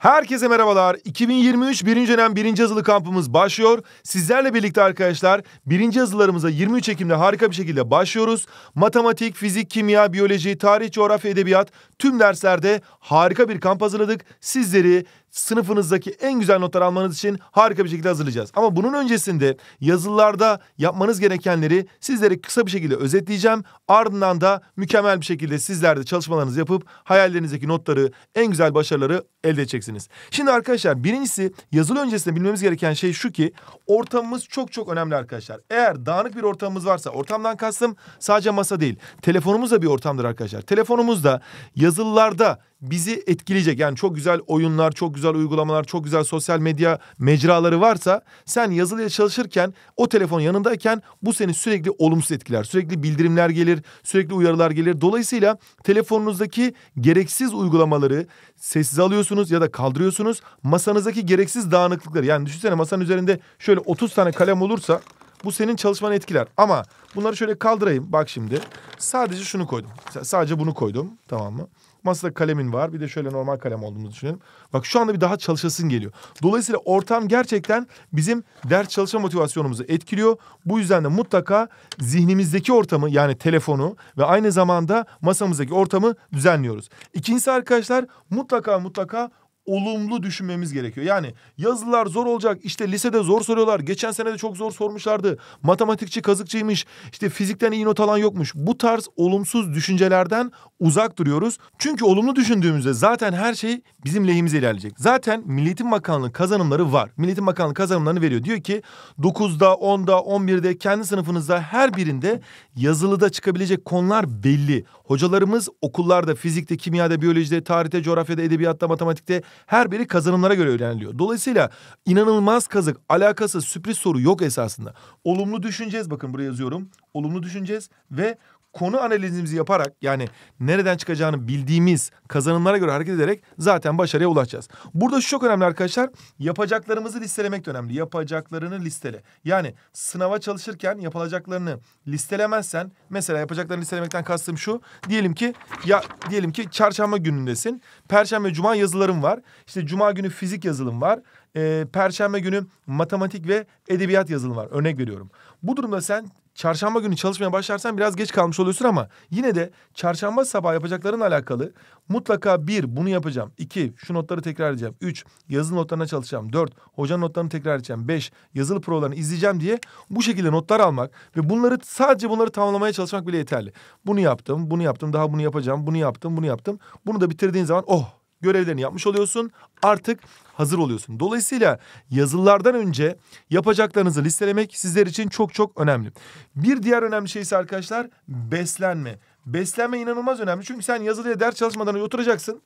Herkese merhabalar. 2023 birinci dönem birinci yazılı kampımız başlıyor. Sizlerle birlikte arkadaşlar birinci hazırlarımıza 23 Ekim'de harika bir şekilde başlıyoruz. Matematik, fizik, kimya, biyoloji, tarih, coğrafya, edebiyat tüm derslerde harika bir kamp hazırladık. Sizleri sınıfınızdaki en güzel notlar almanız için harika bir şekilde hazırlayacağız. Ama bunun öncesinde yazılarda yapmanız gerekenleri sizlere kısa bir şekilde özetleyeceğim. Ardından da mükemmel bir şekilde sizler de çalışmalarınızı yapıp hayallerinizdeki notları, en güzel başarıları elde edeceksiniz. Şimdi arkadaşlar birincisi yazılı öncesinde bilmemiz gereken şey şu ki ortamımız çok çok önemli arkadaşlar. Eğer dağınık bir ortamımız varsa ortamdan kastım sadece masa değil. Telefonumuz da bir ortamdır arkadaşlar. Telefonumuz da yazılılarda bizi etkileyecek. Yani çok güzel oyunlar, çok güzel uygulamalar, çok güzel sosyal medya mecraları varsa sen yazılıya çalışırken o telefon yanındayken bu seni sürekli olumsuz etkiler. Sürekli bildirimler gelir, sürekli uyarılar gelir. Dolayısıyla telefonunuzdaki gereksiz uygulamaları sessiz alıyorsunuz ya da kaldırıyorsunuz. Masanızdaki gereksiz dağınıklıkları yani düşünsene masanın üzerinde şöyle 30 tane kalem olursa bu senin çalışmanı etkiler. Ama bunları şöyle kaldırayım. Bak şimdi. Sadece şunu koydum. S sadece bunu koydum. Tamam mı? Masada kalemin var. Bir de şöyle normal kalem olduğumuzu düşünelim. Bak şu anda bir daha çalışasın geliyor. Dolayısıyla ortam gerçekten bizim ders çalışma motivasyonumuzu etkiliyor. Bu yüzden de mutlaka zihnimizdeki ortamı yani telefonu ve aynı zamanda masamızdaki ortamı düzenliyoruz. İkincisi arkadaşlar mutlaka mutlaka olumlu düşünmemiz gerekiyor. Yani yazılar zor olacak. İşte lisede zor soruyorlar. Geçen sene de çok zor sormuşlardı. Matematikçi kazıkçıymış. İşte fizikten iyi not alan yokmuş. Bu tarz olumsuz düşüncelerden uzak duruyoruz. Çünkü olumlu düşündüğümüzde zaten her şey bizim lehimize ilerleyecek. Zaten Milli Eğitim Bakanlığı kazanımları var. Milli Eğitim Bakanlığı kazanımlarını veriyor. Diyor ki 9'da, 10'da, 11'de kendi sınıfınızda her birinde yazılıda çıkabilecek konular belli. Hocalarımız okullarda fizikte, kimyada, biyolojide, tarihte, coğrafyada, edebiyatta, matematikte her biri kazanımlara göre ilerliyor. Dolayısıyla inanılmaz kazık, alakası, sürpriz soru yok esasında. Olumlu düşüneceğiz. Bakın buraya yazıyorum. Olumlu düşüneceğiz ve konu analizimizi yaparak yani nereden çıkacağını bildiğimiz kazanımlara göre hareket ederek zaten başarıya ulaşacağız. Burada şu çok önemli arkadaşlar. Yapacaklarımızı listelemek de önemli. Yapacaklarını listele. Yani sınava çalışırken yapılacaklarını listelemezsen mesela yapacaklarını listelemekten kastım şu. Diyelim ki ya diyelim ki çarşamba günündesin. Perşembe cuma yazılarım var. İşte cuma günü fizik yazılım var. Ee, Perşembe günü matematik ve edebiyat yazılım var. Örnek veriyorum. Bu durumda sen çarşamba günü çalışmaya başlarsan biraz geç kalmış oluyorsun ama yine de çarşamba sabah yapacakların alakalı mutlaka bir bunu yapacağım. iki şu notları tekrar edeceğim. Üç yazılı notlarına çalışacağım. Dört hocanın notlarını tekrar edeceğim. Beş yazılı provalarını izleyeceğim diye bu şekilde notlar almak ve bunları sadece bunları tamamlamaya çalışmak bile yeterli. Bunu yaptım, bunu yaptım, daha bunu yapacağım, bunu yaptım, bunu yaptım. Bunu da bitirdiğin zaman oh görevlerini yapmış oluyorsun. Artık hazır oluyorsun. Dolayısıyla yazılılardan önce yapacaklarınızı listelemek sizler için çok çok önemli. Bir diğer önemli şey ise arkadaşlar beslenme. Beslenme inanılmaz önemli. Çünkü sen yazılıya ders çalışmadan önce oturacaksın.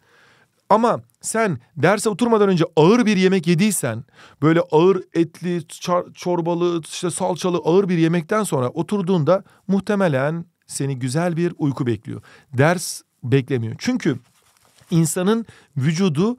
Ama sen derse oturmadan önce ağır bir yemek yediysen böyle ağır etli, çorbalı, işte salçalı ağır bir yemekten sonra oturduğunda muhtemelen seni güzel bir uyku bekliyor. Ders beklemiyor. Çünkü insanın vücudu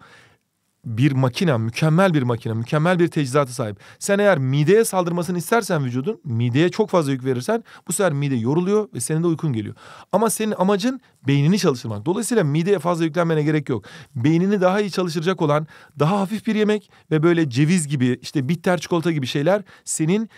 bir makina, mükemmel bir makina, mükemmel bir teçhizata sahip. Sen eğer mideye saldırmasını istersen vücudun, mideye çok fazla yük verirsen bu sefer mide yoruluyor ve senin de uykun geliyor. Ama senin amacın beynini çalıştırmak. Dolayısıyla mideye fazla yüklenmene gerek yok. Beynini daha iyi çalıştıracak olan daha hafif bir yemek ve böyle ceviz gibi işte bitter çikolata gibi şeyler senin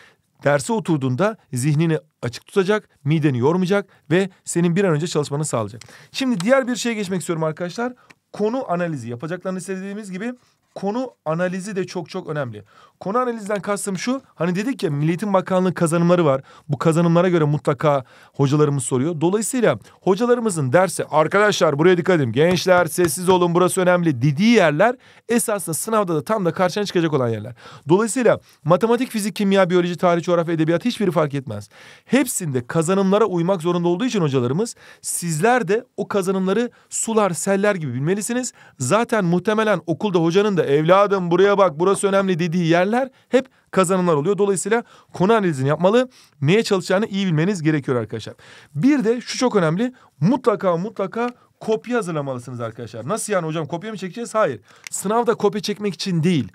Derse oturduğunda zihnini açık tutacak, mideni yormayacak ve senin bir an önce çalışmanı sağlayacak. Şimdi diğer bir şeye geçmek istiyorum arkadaşlar. Konu analizi yapacaklarını istediğimiz gibi konu analizi de çok çok önemli. Konu analizden kastım şu. Hani dedik ya Milliyetin Bakanlığı kazanımları var. Bu kazanımlara göre mutlaka hocalarımız soruyor. Dolayısıyla hocalarımızın derse arkadaşlar buraya dikkat edin. Gençler sessiz olun burası önemli dediği yerler esasında sınavda da tam da karşına çıkacak olan yerler. Dolayısıyla matematik, fizik, kimya, biyoloji, tarih, coğrafya, edebiyat hiçbiri fark etmez. Hepsinde kazanımlara uymak zorunda olduğu için hocalarımız sizler de o kazanımları sular seller gibi bilmelisiniz. Zaten muhtemelen okulda hocanın da evladım buraya bak burası önemli dediği yerler hep kazanımlar oluyor. Dolayısıyla konu analizini yapmalı. Neye çalışacağını iyi bilmeniz gerekiyor arkadaşlar. Bir de şu çok önemli. Mutlaka mutlaka kopya hazırlamalısınız arkadaşlar. Nasıl yani hocam kopya mı çekeceğiz? Hayır. Sınavda kopya çekmek için değil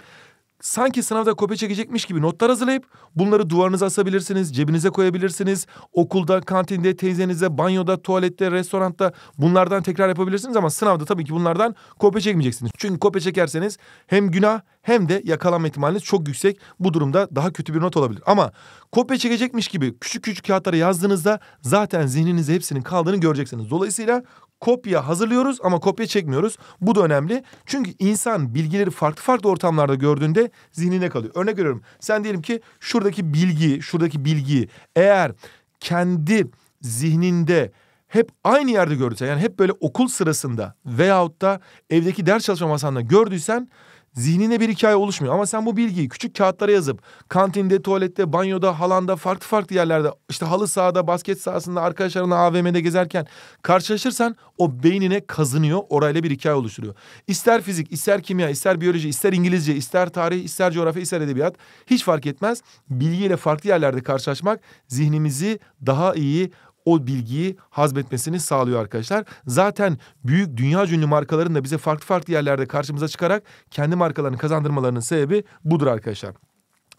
sanki sınavda kopya çekecekmiş gibi notlar hazırlayıp bunları duvarınıza asabilirsiniz, cebinize koyabilirsiniz. Okulda, kantinde, teyzenize, banyoda, tuvalette, restoranda bunlardan tekrar yapabilirsiniz ama sınavda tabii ki bunlardan kopya çekmeyeceksiniz. Çünkü kopya çekerseniz hem günah hem de yakalanma ihtimaliniz çok yüksek. Bu durumda daha kötü bir not olabilir. Ama kopya çekecekmiş gibi küçük küçük kağıtları yazdığınızda zaten zihninizde hepsinin kaldığını göreceksiniz. Dolayısıyla kopya hazırlıyoruz ama kopya çekmiyoruz. Bu da önemli. Çünkü insan bilgileri farklı farklı ortamlarda gördüğünde zihnine kalıyor. Örnek veriyorum. Sen diyelim ki şuradaki bilgi, şuradaki bilgiyi eğer kendi zihninde hep aynı yerde gördüysen yani hep böyle okul sırasında veyahut da evdeki ders çalışma masanda gördüysen Zihnine bir hikaye oluşmuyor ama sen bu bilgiyi küçük kağıtlara yazıp kantinde, tuvalette, banyoda, halanda, farklı farklı yerlerde işte halı sahada, basket sahasında, arkadaşlarına AVM'de gezerken karşılaşırsan o beynine kazınıyor, orayla bir hikaye oluşturuyor. İster fizik, ister kimya, ister biyoloji, ister İngilizce, ister tarih, ister coğrafya, ister edebiyat hiç fark etmez. Bilgiyle farklı yerlerde karşılaşmak zihnimizi daha iyi o bilgiyi hazmetmesini sağlıyor arkadaşlar. Zaten büyük dünya ünlü markaların da bize farklı farklı yerlerde karşımıza çıkarak kendi markalarını kazandırmalarının sebebi budur arkadaşlar.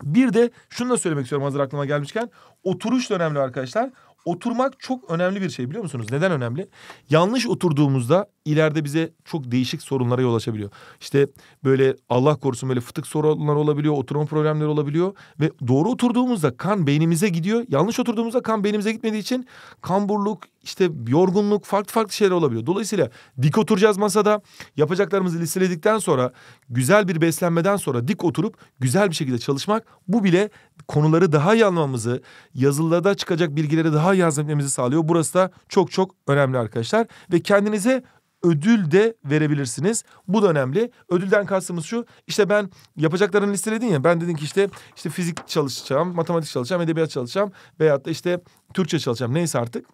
Bir de şunu da söylemek istiyorum hazır aklıma gelmişken. Oturuş da önemli arkadaşlar. Oturmak çok önemli bir şey biliyor musunuz? Neden önemli? Yanlış oturduğumuzda ileride bize çok değişik sorunlara yol açabiliyor. İşte böyle Allah korusun böyle fıtık sorunlar olabiliyor, oturma problemleri olabiliyor ve doğru oturduğumuzda kan beynimize gidiyor. Yanlış oturduğumuzda kan beynimize gitmediği için kamburluk, işte yorgunluk, farklı farklı şeyler olabiliyor. Dolayısıyla dik oturacağız masada. Yapacaklarımızı listeledikten sonra güzel bir beslenmeden sonra dik oturup güzel bir şekilde çalışmak bu bile konuları daha iyi anlamamızı, yazılıda çıkacak bilgileri daha iyi hazmetmemizi sağlıyor. Burası da çok çok önemli arkadaşlar ve kendinize ödül de verebilirsiniz. Bu da önemli. Ödülden kastımız şu. İşte ben yapacaklarını listeledin ya. Ben dedim ki işte işte fizik çalışacağım, matematik çalışacağım, edebiyat çalışacağım veyahut da işte Türkçe çalışacağım. Neyse artık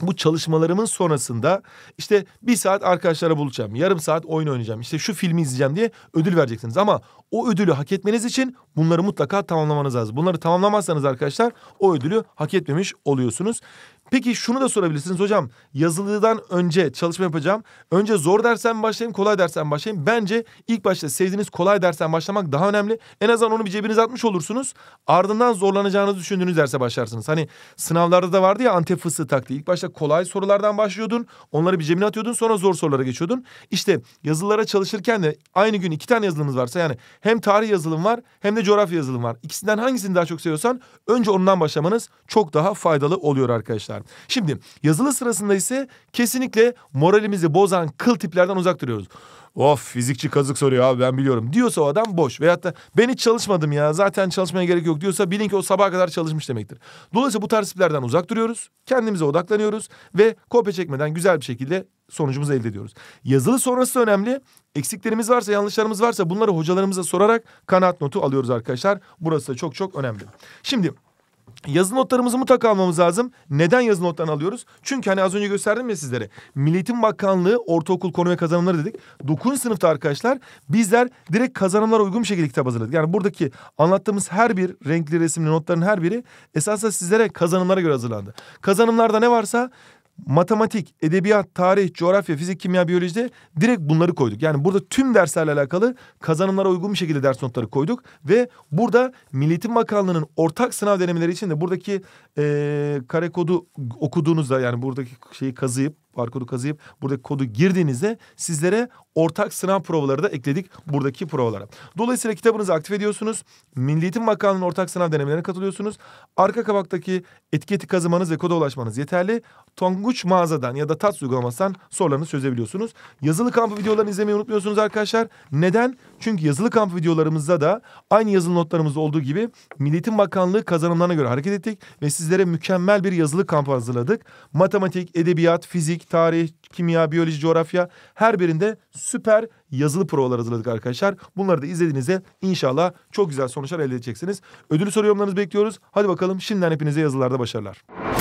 bu çalışmalarımın sonrasında işte bir saat arkadaşlara buluşacağım, yarım saat oyun oynayacağım, işte şu filmi izleyeceğim diye ödül vereceksiniz. Ama o ödülü hak etmeniz için bunları mutlaka tamamlamanız lazım. Bunları tamamlamazsanız arkadaşlar o ödülü hak etmemiş oluyorsunuz. Peki şunu da sorabilirsiniz hocam. Yazılıdan önce çalışma yapacağım. Önce zor dersen başlayayım, kolay dersen başlayayım. Bence ilk başta sevdiğiniz kolay dersen başlamak daha önemli. En azından onu bir cebinize atmış olursunuz. Ardından zorlanacağınızı düşündüğünüz derse başlarsınız. Hani sınavlarda da vardı ya Antep fıstığı taktiği. İlk başta kolay sorulardan başlıyordun. Onları bir cebine atıyordun. Sonra zor sorulara geçiyordun. İşte yazılılara çalışırken de aynı gün iki tane yazılımız varsa yani hem tarih yazılım var hem de coğrafya yazılım var. İkisinden hangisini daha çok seviyorsan önce ondan başlamanız çok daha faydalı oluyor arkadaşlar bunlar. Şimdi yazılı sırasında ise kesinlikle moralimizi bozan kıl tiplerden uzak duruyoruz. Of fizikçi kazık soruyor abi ben biliyorum diyorsa o adam boş. Veyahut da ben hiç çalışmadım ya zaten çalışmaya gerek yok diyorsa bilin ki o sabaha kadar çalışmış demektir. Dolayısıyla bu tarz tiplerden uzak duruyoruz. Kendimize odaklanıyoruz ve kopya çekmeden güzel bir şekilde sonucumuzu elde ediyoruz. Yazılı sonrası da önemli. Eksiklerimiz varsa, yanlışlarımız varsa bunları hocalarımıza sorarak kanaat notu alıyoruz arkadaşlar. Burası da çok çok önemli. Şimdi Yazı notlarımızı mutlaka almamız lazım. Neden yazı notlarını alıyoruz? Çünkü hani az önce gösterdim ya sizlere. Milli Bakanlığı ortaokul konu ve kazanımları dedik. Dokuz sınıfta arkadaşlar bizler direkt kazanımlara uygun bir şekilde kitap hazırladık. Yani buradaki anlattığımız her bir renkli resimli notların her biri esasında sizlere kazanımlara göre hazırlandı. Kazanımlarda ne varsa matematik, edebiyat, tarih, coğrafya, fizik, kimya, biyolojide direkt bunları koyduk. Yani burada tüm derslerle alakalı kazanımlara uygun bir şekilde ders notları koyduk. Ve burada Milli Eğitim Bakanlığı'nın ortak sınav denemeleri için de buradaki e, kare kodu okuduğunuzda yani buradaki şeyi kazıyıp barkodu kazıyıp buradaki kodu girdiğinizde sizlere ortak sınav provaları da ekledik buradaki provalara. Dolayısıyla kitabınızı aktif ediyorsunuz. Milli Eğitim Bakanlığı'nın ortak sınav denemelerine katılıyorsunuz. Arka kabaktaki etiketi kazımanız ve koda ulaşmanız yeterli. Tonguç mağazadan ya da TATS uygulamasından sorularını çözebiliyorsunuz. Yazılı kampı videolarını izlemeyi unutmuyorsunuz arkadaşlar. Neden? Çünkü yazılı kamp videolarımızda da aynı yazılı notlarımız olduğu gibi Milli Eğitim Bakanlığı kazanımlarına göre hareket ettik ve sizlere mükemmel bir yazılı kamp hazırladık. Matematik, edebiyat, fizik, tarih, kimya, biyoloji, coğrafya her birinde süper yazılı provalar hazırladık arkadaşlar. Bunları da izlediğinizde inşallah çok güzel sonuçlar elde edeceksiniz. Ödülü soru yorumlarınızı bekliyoruz. Hadi bakalım şimdiden hepinize yazılarda başarılar.